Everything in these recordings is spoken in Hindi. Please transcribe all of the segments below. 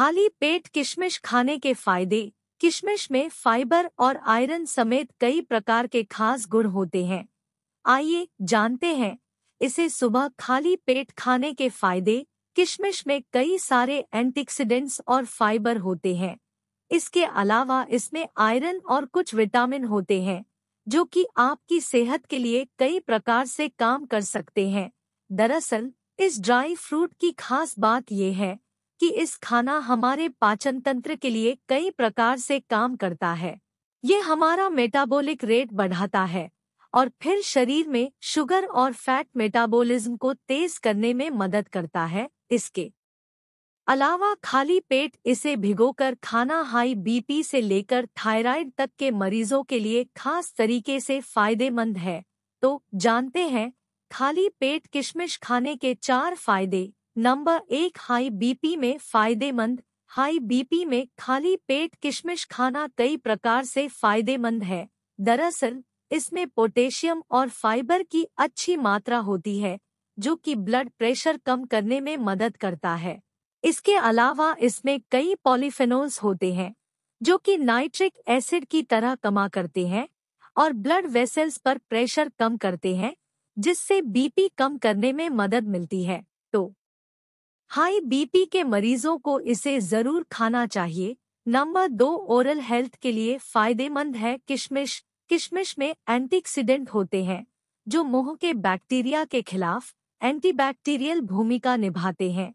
खाली पेट किशमिश खाने के फायदे किशमिश में फाइबर और आयरन समेत कई प्रकार के खास गुण होते हैं आइए जानते हैं इसे सुबह खाली पेट खाने के फायदे किशमिश में कई सारे एंटीक्सीडेंट्स और फाइबर होते हैं इसके अलावा इसमें आयरन और कुछ विटामिन होते हैं जो कि आपकी सेहत के लिए कई प्रकार से काम कर सकते हैं दरअसल इस ड्राई फ्रूट की खास बात ये है कि इस खाना हमारे पाचन तंत्र के लिए कई प्रकार से काम करता है ये हमारा मेटाबॉलिक रेट बढ़ाता है और फिर शरीर में शुगर और फैट मेटाबॉलिज्म को तेज करने में मदद करता है इसके अलावा खाली पेट इसे भिगोकर खाना हाई बीपी से लेकर थायराइड तक के मरीजों के लिए खास तरीके से फायदेमंद है तो जानते हैं खाली पेट किशमिश खाने के चार फायदे नंबर एक हाई बीपी में फायदेमंद हाई बीपी में खाली पेट किशमिश खाना कई प्रकार से फायदेमंद है दरअसल इसमें पोटेशियम और फाइबर की अच्छी मात्रा होती है जो कि ब्लड प्रेशर कम करने में मदद करता है इसके अलावा इसमें कई पॉलीफेनोल्स होते हैं जो कि नाइट्रिक एसिड की तरह कमा करते हैं और ब्लड वेसल्स पर प्रेशर कम करते हैं जिससे बीपी कम करने में मदद मिलती है तो हाई बीपी के मरीजों को इसे जरूर खाना चाहिए नंबर दो ओरल हेल्थ के लिए फायदेमंद है किशमिश किशमिश में एंटीक्सीडेंट होते हैं जो मुंह के बैक्टीरिया के खिलाफ एंटीबैक्टीरियल भूमिका निभाते हैं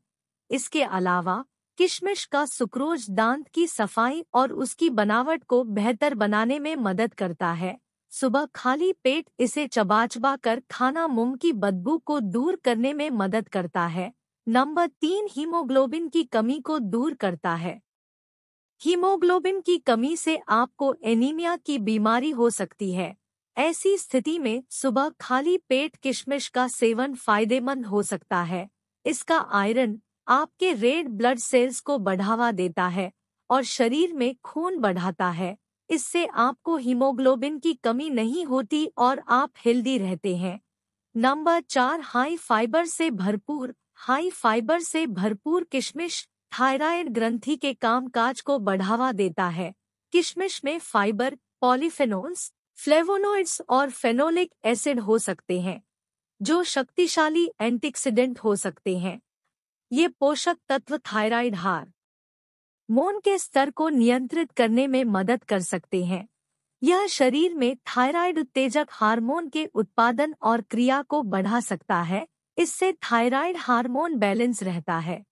इसके अलावा किशमिश का सुक्रोज दांत की सफाई और उसकी बनावट को बेहतर बनाने में मदद करता है सुबह खाली पेट इसे चबा चबा कर खाना मुंह की बदबू को दूर करने में मदद करता है नंबर तीन हीमोग्लोबिन की कमी को दूर करता है हीमोग्लोबिन की कमी से आपको एनीमिया की बीमारी हो सकती है ऐसी स्थिति में सुबह खाली पेट किशमिश का सेवन फायदेमंद हो सकता है इसका आयरन आपके रेड ब्लड सेल्स को बढ़ावा देता है और शरीर में खून बढ़ाता है इससे आपको हीमोग्लोबिन की कमी नहीं होती और आप हेल्दी रहते हैं नंबर चार हाई फाइबर से भरपूर हाई फाइबर से भरपूर किशमिश थायराइड ग्रंथि के कामकाज को बढ़ावा देता है किशमिश में फाइबर पॉलीफेनोल्स फ्लेवोनोइड्स और फेनोलिक एसिड हो सकते हैं जो शक्तिशाली एंटीक्सीडेंट हो सकते हैं ये पोषक तत्व थायराइड हार मोन के स्तर को नियंत्रित करने में मदद कर सकते हैं यह शरीर में थायराइड उत्तेजक हार्मोन के उत्पादन और क्रिया को बढ़ा सकता है इससे थायराइड हार्मोन बैलेंस रहता है